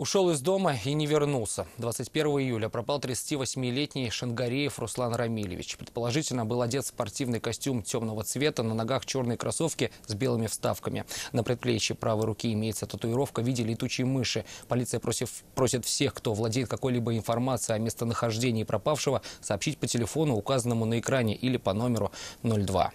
Ушел из дома и не вернулся. 21 июля пропал 38-летний Шангареев Руслан Рамильевич. Предположительно, был одет в спортивный костюм темного цвета, на ногах черные кроссовки с белыми вставками. На предплечье правой руки имеется татуировка в виде летучей мыши. Полиция просив, просит всех, кто владеет какой-либо информацией о местонахождении пропавшего, сообщить по телефону, указанному на экране или по номеру 02.